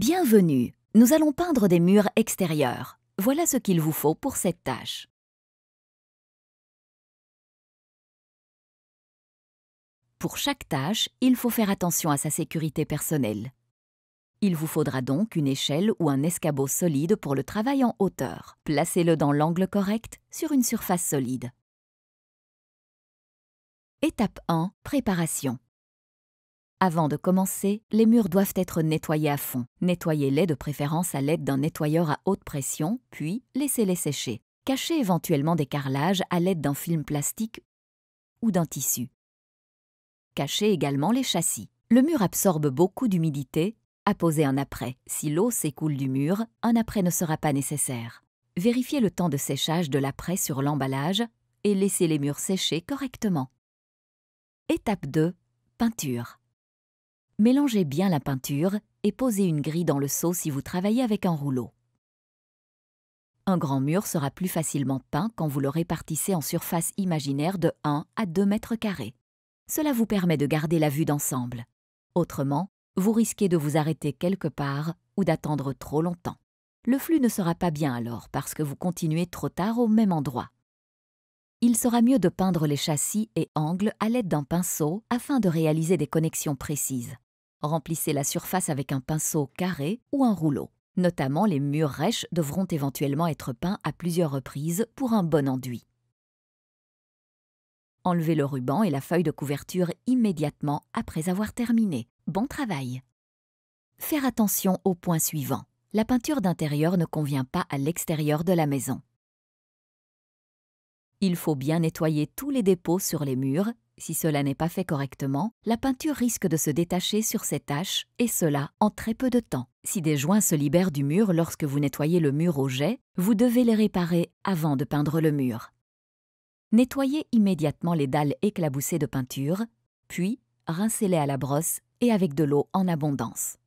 Bienvenue, nous allons peindre des murs extérieurs. Voilà ce qu'il vous faut pour cette tâche. Pour chaque tâche, il faut faire attention à sa sécurité personnelle. Il vous faudra donc une échelle ou un escabeau solide pour le travail en hauteur. Placez-le dans l'angle correct sur une surface solide. Étape 1. Préparation. Avant de commencer, les murs doivent être nettoyés à fond. Nettoyez-les de préférence à l'aide d'un nettoyeur à haute pression, puis laissez-les sécher. Cachez éventuellement des carrelages à l'aide d'un film plastique ou d'un tissu. Cachez également les châssis. Le mur absorbe beaucoup d'humidité. Apposez un apprêt. Si l'eau s'écoule du mur, un après ne sera pas nécessaire. Vérifiez le temps de séchage de l'après sur l'emballage et laissez les murs sécher correctement. Étape 2. Peinture. Mélangez bien la peinture et posez une grille dans le seau si vous travaillez avec un rouleau. Un grand mur sera plus facilement peint quand vous le répartissez en surface imaginaire de 1 à 2 mètres carrés. Cela vous permet de garder la vue d'ensemble. Autrement, vous risquez de vous arrêter quelque part ou d'attendre trop longtemps. Le flux ne sera pas bien alors parce que vous continuez trop tard au même endroit. Il sera mieux de peindre les châssis et angles à l'aide d'un pinceau afin de réaliser des connexions précises. Remplissez la surface avec un pinceau carré ou un rouleau. Notamment, les murs rêches devront éventuellement être peints à plusieurs reprises pour un bon enduit. Enlevez le ruban et la feuille de couverture immédiatement après avoir terminé. Bon travail Faire attention au point suivant. La peinture d'intérieur ne convient pas à l'extérieur de la maison. Il faut bien nettoyer tous les dépôts sur les murs si cela n'est pas fait correctement, la peinture risque de se détacher sur ces taches, et cela en très peu de temps. Si des joints se libèrent du mur lorsque vous nettoyez le mur au jet, vous devez les réparer avant de peindre le mur. Nettoyez immédiatement les dalles éclaboussées de peinture, puis rincez-les à la brosse et avec de l'eau en abondance.